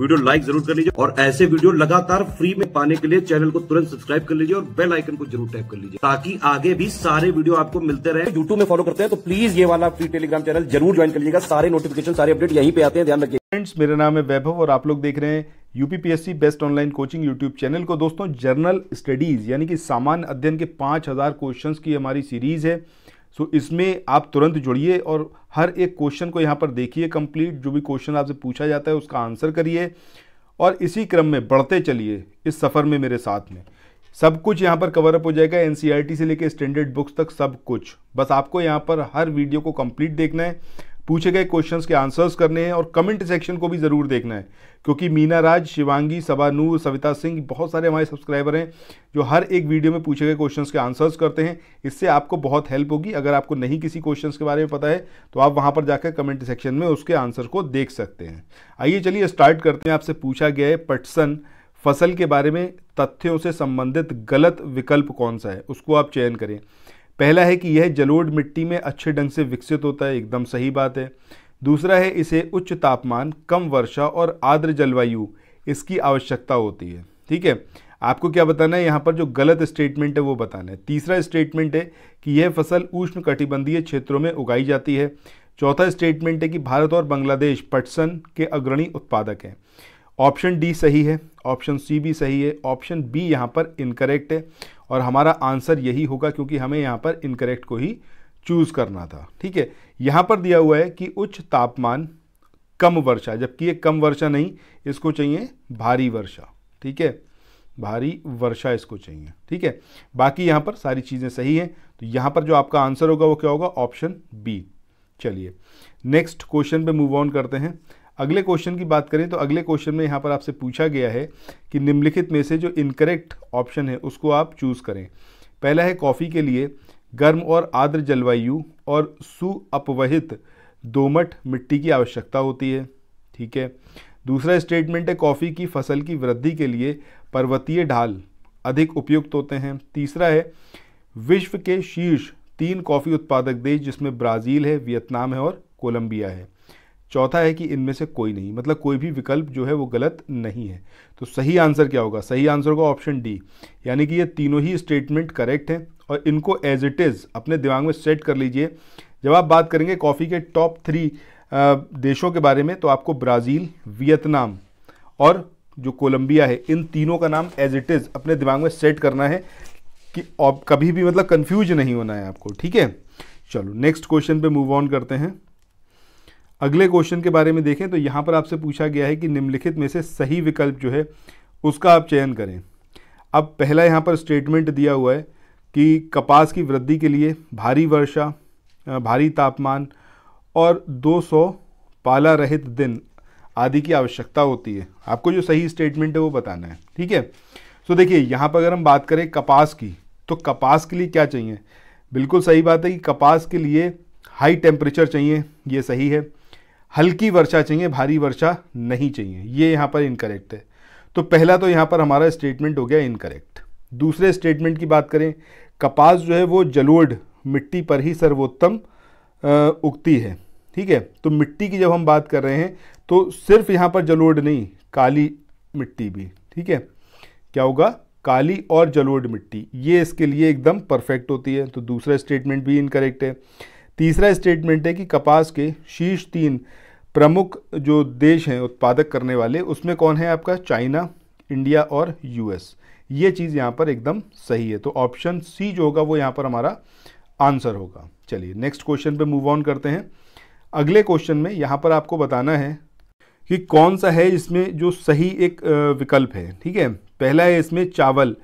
Video like जरूर कर लीजिए और ऐसे वीडियो लगातार फ्री में पाने के लिए चैनल को तुरंत सब्सक्राइब कर लीजिए और बेल आइकन को जरूर टैप कर लीजिए ताकि आगे भी सारे वीडियो आपको मिलते रहे यूट्यूब में फॉलो करते हैं तो प्लीज ये वाला फ्री टेलीग्राम चैनल जरूर ज्वाइन कर लीजिएगा सारे नोटिफिकेशन सारे अपडेट यहीं पे आते हैं ध्यान रखिए फ्रेंड्स मेरा नाम है वैभव और आप लोग देख रहे हैं UPPSC best online coaching YouTube channel को दोस्तों जर्नल स्टडीज यानी कि सामान्य अध्ययन के पांच क्वेश्चंस की हमारी सीरीज है सो इसमें आप तुरंत जुड़िए और हर एक क्वेश्चन को यहाँ पर देखिए कंप्लीट जो भी क्वेश्चन आपसे पूछा जाता है उसका आंसर करिए और इसी क्रम में बढ़ते चलिए इस सफ़र में मेरे साथ में सब कुछ यहाँ पर कवर अप हो जाएगा एन e से लेकर स्टैंडर्ड बुक्स तक सब कुछ बस आपको यहाँ पर हर वीडियो को कंप्लीट देखना है पूछे गए क्वेश्चंस के आंसर्स करने हैं और कमेंट सेक्शन को भी ज़रूर देखना है क्योंकि मीना राज शिवांगी सबानूर सविता सिंह बहुत सारे हमारे सब्सक्राइबर हैं जो हर एक वीडियो में पूछे गए क्वेश्चंस के आंसर्स करते हैं इससे आपको बहुत हेल्प होगी अगर आपको नहीं किसी क्वेश्चन के बारे में पता है तो आप वहाँ पर जाकर कमेंट सेक्शन में उसके आंसर को देख सकते हैं आइए चलिए स्टार्ट करते हैं आपसे पूछा गया है पटसन फसल के बारे में तथ्यों से संबंधित गलत विकल्प कौन सा है उसको आप चयन करें पहला है कि यह जलोढ़ मिट्टी में अच्छे ढंग से विकसित होता है एकदम सही बात है दूसरा है इसे उच्च तापमान कम वर्षा और आर्द्र जलवायु इसकी आवश्यकता होती है ठीक है आपको क्या बताना है यहाँ पर जो गलत स्टेटमेंट है वो बताना है तीसरा स्टेटमेंट है कि यह फसल उष्ण कटिबंधीय क्षेत्रों में उगाई जाती है चौथा स्टेटमेंट है कि भारत और बांग्लादेश पटसन के अग्रणी उत्पादक हैं ऑप्शन डी सही है ऑप्शन सी भी सही है ऑप्शन बी यहाँ पर इनकरेक्ट है और हमारा आंसर यही होगा क्योंकि हमें यहाँ पर इनकरेक्ट को ही चूज़ करना था ठीक है यहाँ पर दिया हुआ है कि उच्च तापमान कम वर्षा जबकि ये कम वर्षा नहीं इसको चाहिए भारी वर्षा ठीक है भारी वर्षा इसको चाहिए ठीक है बाकी यहाँ पर सारी चीज़ें सही हैं तो यहाँ पर जो आपका आंसर होगा वो क्या होगा ऑप्शन बी चलिए नेक्स्ट क्वेश्चन पे मूव ऑन करते हैं अगले क्वेश्चन की बात करें तो अगले क्वेश्चन में यहाँ पर आपसे पूछा गया है कि निम्नलिखित में से जो इनकरेक्ट ऑप्शन है उसको आप चूज़ करें पहला है कॉफ़ी के लिए गर्म और आर्द्र जलवायु और सुअपवहित दोमट मिट्टी की आवश्यकता होती है ठीक है दूसरा स्टेटमेंट है कॉफ़ी की फसल की वृद्धि के लिए पर्वतीय ढाल अधिक उपयुक्त होते हैं तीसरा है विश्व के शीर्ष तीन कॉफ़ी उत्पादक देश जिसमें ब्राज़ील है वियतनाम है और कोलंबिया है चौथा है कि इनमें से कोई नहीं मतलब कोई भी विकल्प जो है वो गलत नहीं है तो सही आंसर क्या होगा सही आंसर होगा ऑप्शन डी यानी कि ये तीनों ही स्टेटमेंट करेक्ट हैं और इनको एज इट इज़ अपने दिमाग में सेट कर लीजिए जब आप बात करेंगे कॉफ़ी के टॉप थ्री देशों के बारे में तो आपको ब्राज़ील वियतनाम और जो कोलंबिया है इन तीनों का नाम एज इट इज़ अपने दिमाग में सेट करना है कि कभी भी मतलब कन्फ्यूज नहीं होना है आपको ठीक है चलो नेक्स्ट क्वेश्चन पे मूव ऑन करते हैं अगले क्वेश्चन के बारे में देखें तो यहाँ पर आपसे पूछा गया है कि निम्नलिखित में से सही विकल्प जो है उसका आप चयन करें अब पहला यहाँ पर स्टेटमेंट दिया हुआ है कि कपास की वृद्धि के लिए भारी वर्षा भारी तापमान और 200 पाला रहित दिन आदि की आवश्यकता होती है आपको जो सही स्टेटमेंट है वो बताना है ठीक है सो तो देखिए यहाँ पर अगर हम बात करें कपास की तो कपास के लिए क्या चाहिए बिल्कुल सही बात है कि कपास के लिए हाई टेम्परेचर चाहिए ये सही है हल्की वर्षा चाहिए भारी वर्षा नहीं चाहिए ये यहाँ पर इनकरेक्ट है तो पहला तो यहाँ पर हमारा स्टेटमेंट हो गया इनकरेक्ट दूसरे स्टेटमेंट की बात करें कपास जो है वो जलोढ़ मिट्टी पर ही सर्वोत्तम उगती है ठीक है तो मिट्टी की जब हम बात कर रहे हैं तो सिर्फ यहाँ पर जलोढ़ नहीं काली मिट्टी भी ठीक है क्या होगा काली और जलोढ़ मिट्टी ये इसके लिए एकदम परफेक्ट होती है तो दूसरा स्टेटमेंट भी इनकरेक्ट है तीसरा स्टेटमेंट है कि कपास के शीर्ष तीन प्रमुख जो देश हैं उत्पादक करने वाले उसमें कौन है आपका चाइना इंडिया और यूएस ये चीज़ यहाँ पर एकदम सही है तो ऑप्शन सी जो होगा वो यहाँ पर हमारा आंसर होगा चलिए नेक्स्ट क्वेश्चन पे मूव ऑन करते हैं अगले क्वेश्चन में यहाँ पर आपको बताना है कि कौन सा है इसमें जो सही एक विकल्प है ठीक है पहला है इसमें चावल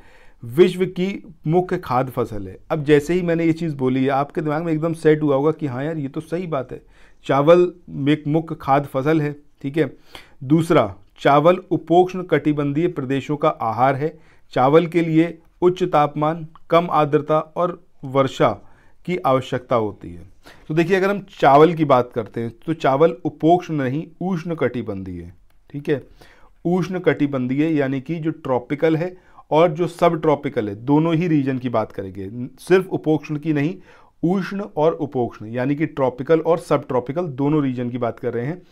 विश्व की मुख्य खाद्य फसल है अब जैसे ही मैंने ये चीज़ बोली है आपके दिमाग में एकदम सेट हुआ होगा कि हाँ यार ये तो सही बात है चावल एक मुख्य खाद्य फसल है ठीक है दूसरा चावल उपोक्षण कटिबंधीय प्रदेशों का आहार है चावल के लिए उच्च तापमान कम आर्द्रता और वर्षा की आवश्यकता होती है तो देखिए अगर हम चावल की बात करते हैं तो चावल उपोक्षण नहीं उष्ण कटिबंधीय ठीक है उष्ण कटिबंधीय यानी कि जो ट्रॉपिकल है और जो सब ट्रॉपिकल है दोनों ही रीजन की बात करेंगे सिर्फ उपोक्षण की नहीं उष्ण और उपोक्षण यानी कि ट्रॉपिकल और सब ट्रॉपिकल दोनों रीजन की बात कर रहे हैं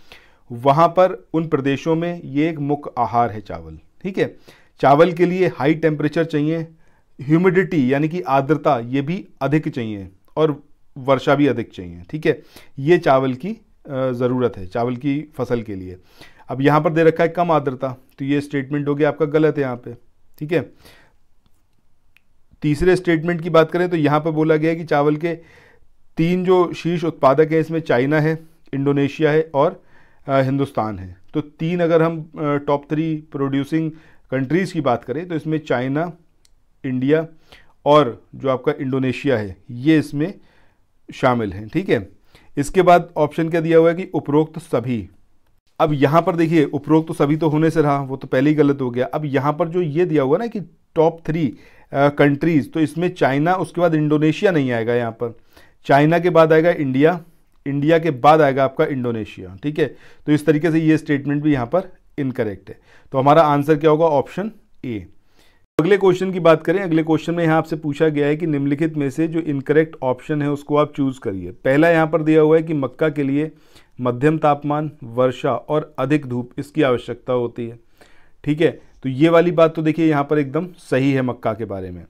वहाँ पर उन प्रदेशों में ये एक मुख्य आहार है चावल ठीक है चावल के लिए हाई टेम्परेचर चाहिए ह्यूमिडिटी यानी कि आर्द्रता ये भी अधिक चाहिए और वर्षा भी अधिक चाहिए ठीक है ये चावल की ज़रूरत है चावल की फसल के लिए अब यहाँ पर दे रखा है कम आर्द्रता तो ये स्टेटमेंट हो गया आपका गलत है यहाँ पर ठीक है तीसरे स्टेटमेंट की बात करें तो यहाँ पर बोला गया है कि चावल के तीन जो शीर्ष उत्पादक हैं इसमें चाइना है इंडोनेशिया है और हिंदुस्तान है तो तीन अगर हम टॉप थ्री प्रोड्यूसिंग कंट्रीज़ की बात करें तो इसमें चाइना इंडिया और जो आपका इंडोनेशिया है ये इसमें शामिल हैं ठीक है इसके बाद ऑप्शन क्या दिया हुआ है कि उपरोक्त सभी अब यहाँ पर देखिए उपरोक्त तो सभी तो होने से रहा वो तो पहले ही गलत हो गया अब यहाँ पर जो ये दिया हुआ ना कि टॉप थ्री कंट्रीज़ तो इसमें चाइना उसके बाद इंडोनेशिया नहीं आएगा यहाँ पर चाइना के बाद आएगा इंडिया इंडिया के बाद आएगा आपका इंडोनेशिया ठीक है तो इस तरीके से ये स्टेटमेंट भी यहाँ पर इनकरेक्ट है तो हमारा आंसर क्या होगा ऑप्शन ए अगले क्वेश्चन की बात करें अगले क्वेश्चन में यहाँ आपसे पूछा गया है कि निम्नलिखित में से जो इनकरेक्ट ऑप्शन है उसको आप चूज़ करिए पहला यहाँ पर दिया हुआ है कि मक्का के लिए मध्यम तापमान वर्षा और अधिक धूप इसकी आवश्यकता होती है ठीक है तो ये वाली बात तो देखिए यहाँ पर एकदम सही है मक्का के बारे में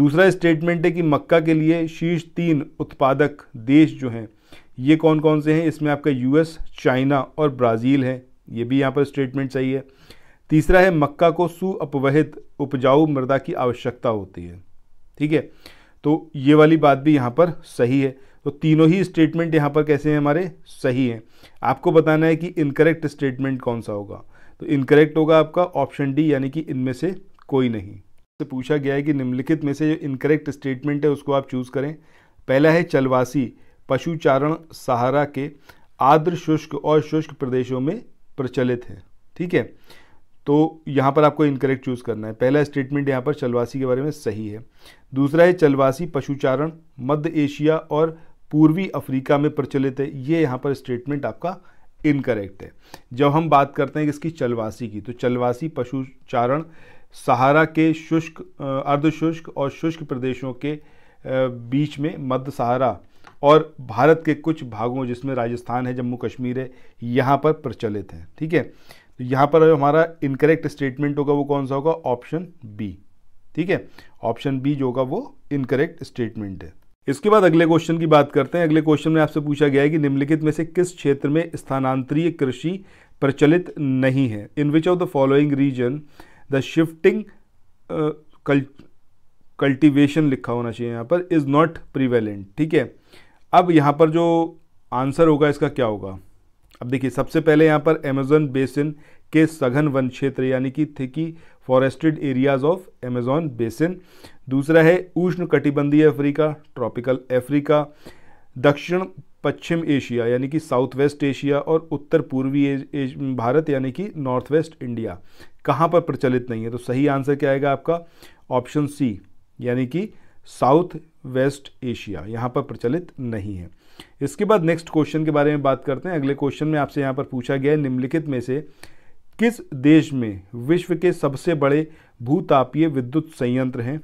दूसरा स्टेटमेंट है कि मक्का के लिए शीर्ष तीन उत्पादक देश जो हैं ये कौन कौन से हैं इसमें आपका यूएस चाइना और ब्राज़ील है ये भी यहाँ पर स्टेटमेंट सही है तीसरा है मक्का को सुअपवहित उपजाऊ मृदा की आवश्यकता होती है ठीक है तो ये वाली बात भी यहाँ पर सही है तो तीनों ही स्टेटमेंट यहाँ पर कैसे हैं हमारे सही हैं आपको बताना है कि इनकरेक्ट स्टेटमेंट कौन सा होगा तो इनकरेक्ट होगा आपका ऑप्शन डी यानी कि इनमें से कोई नहीं से पूछा गया है कि निम्नलिखित में से जो इनकरेक्ट स्टेटमेंट है उसको आप चूज़ करें पहला है चलवासी पशुचारण सहारा के आर्द्र शुष्क और शुष्क प्रदेशों में प्रचलित है ठीक है तो यहाँ पर आपको इनकरेक्ट चूज़ करना है पहला स्टेटमेंट यहाँ पर चलवासी के बारे में सही है दूसरा है चलवासी पशुचारण मध्य एशिया और पूर्वी अफ्रीका में प्रचलित है ये यहाँ पर स्टेटमेंट आपका इनकरेक्ट है जब हम बात करते हैं इसकी चलवासी की तो चलवासी पशुचारण सहारा के शुष्क अर्धशुष्क और शुष्क प्रदेशों के बीच में मध्य सहारा और भारत के कुछ भागों जिसमें राजस्थान है जम्मू कश्मीर है यहाँ पर प्रचलित हैं ठीक है थीके? तो यहाँ पर हमारा इनकरेक्ट स्टेटमेंट होगा वो कौन सा होगा ऑप्शन बी ठीक है ऑप्शन बी जो होगा वो इनकरेक्ट स्टेटमेंट है इसके बाद अगले क्वेश्चन की बात करते हैं अगले क्वेश्चन में आपसे पूछा गया है कि निम्नलिखित में से किस क्षेत्र में स्थानांतरीय कृषि प्रचलित नहीं है in which of the following region the shifting cultivation लिखा होना चाहिए यहाँ पर इज़ नॉट प्रिवेलेंट ठीक है अब यहाँ पर जो आंसर होगा इसका क्या होगा अब देखिए सबसे पहले यहाँ पर अमेजोन बेसिन के सघन वन क्षेत्र यानी कि thickly forested areas of Amazon basin दूसरा है उष्ण कटिबंधीय अफ्रीका ट्रॉपिकल अफ्रीका दक्षिण पश्चिम एशिया यानी कि साउथ वेस्ट एशिया और उत्तर पूर्वी भारत यानी कि नॉर्थ वेस्ट इंडिया कहाँ पर प्रचलित नहीं है तो सही आंसर क्या आएगा आपका ऑप्शन सी यानी कि साउथ वेस्ट एशिया यहाँ पर प्रचलित नहीं है इसके बाद नेक्स्ट क्वेश्चन के बारे में बात करते हैं अगले क्वेश्चन में आपसे यहाँ पर पूछा गया है निम्नलिखित में से किस देश में विश्व के सबसे बड़े भूतापीय विद्युत संयंत्र हैं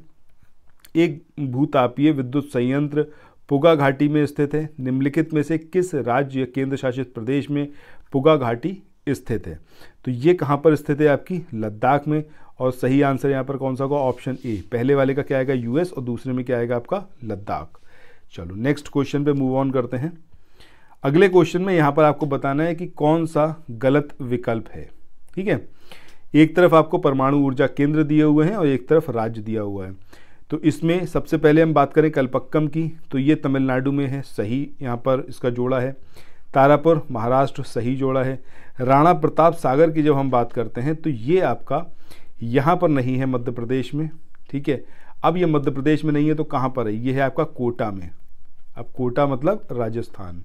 एक भूतापीय विद्युत संयंत्र पुगा घाटी में स्थित है निम्नलिखित में से किस राज्य केंद्र शासित प्रदेश में पुगा घाटी स्थित है तो ये कहाँ पर स्थित है आपकी लद्दाख में और सही आंसर यहाँ पर कौन सा होगा ऑप्शन ए पहले वाले का क्या आएगा यूएस और दूसरे में क्या आएगा आपका लद्दाख चलो नेक्स्ट क्वेश्चन पे मूव ऑन करते हैं अगले क्वेश्चन में यहाँ पर आपको बताना है कि कौन सा गलत विकल्प है ठीक है एक तरफ आपको परमाणु ऊर्जा केंद्र दिए हुए हैं और एक तरफ राज्य दिया हुआ है तो इसमें सबसे पहले हम बात करें कलपक्कम की तो ये तमिलनाडु में है सही यहाँ पर इसका जोड़ा है तारापुर महाराष्ट्र सही जोड़ा है राणा प्रताप सागर की जब हम बात करते हैं तो ये आपका यहाँ पर नहीं है मध्य प्रदेश में ठीक है अब ये मध्य प्रदेश में नहीं है तो कहाँ पर है ये है आपका कोटा में अब कोटा मतलब राजस्थान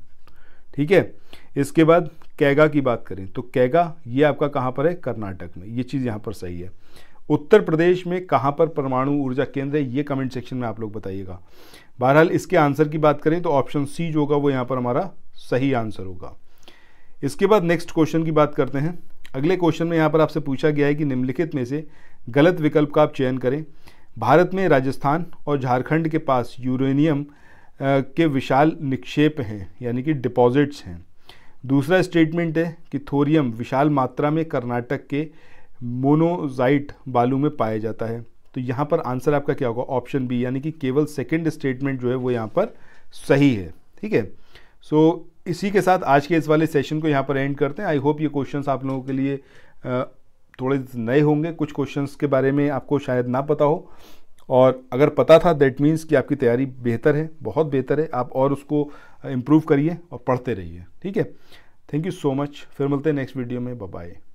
ठीक है इसके बाद कैगा की बात करें तो कैगा ये आपका कहाँ पर है कर्नाटक में ये चीज़ यहाँ पर सही है उत्तर प्रदेश में कहाँ पर परमाणु ऊर्जा केंद्र है ये कमेंट सेक्शन में आप लोग बताइएगा बहरहाल इसके आंसर की बात करें तो ऑप्शन सी जो होगा वो यहाँ पर हमारा सही आंसर होगा इसके बाद नेक्स्ट क्वेश्चन की बात करते हैं अगले क्वेश्चन में यहाँ पर आपसे पूछा गया है कि निम्नलिखित में से गलत विकल्प का आप चयन करें भारत में राजस्थान और झारखंड के पास यूरेनियम के विशाल निक्षेप हैं यानी कि डिपॉजिट्स हैं दूसरा स्टेटमेंट है कि थोरियम विशाल मात्रा में कर्नाटक के मोनोजाइट बालू में पाया जाता है तो यहाँ पर आंसर आपका क्या होगा ऑप्शन बी यानी कि केवल सेकंड स्टेटमेंट जो है वो यहाँ पर सही है ठीक है सो इसी के साथ आज के इस वाले सेशन को यहाँ पर एंड करते हैं आई होप ये क्वेश्चंस आप लोगों के लिए थोड़े नए होंगे कुछ क्वेश्चंस के बारे में आपको शायद ना पता हो और अगर पता था दैट मीन्स कि आपकी तैयारी बेहतर है बहुत बेहतर है आप और उसको इम्प्रूव करिए और पढ़ते रहिए ठीक है थैंक यू सो मच फिर मिलते हैं नेक्स्ट वीडियो में बाय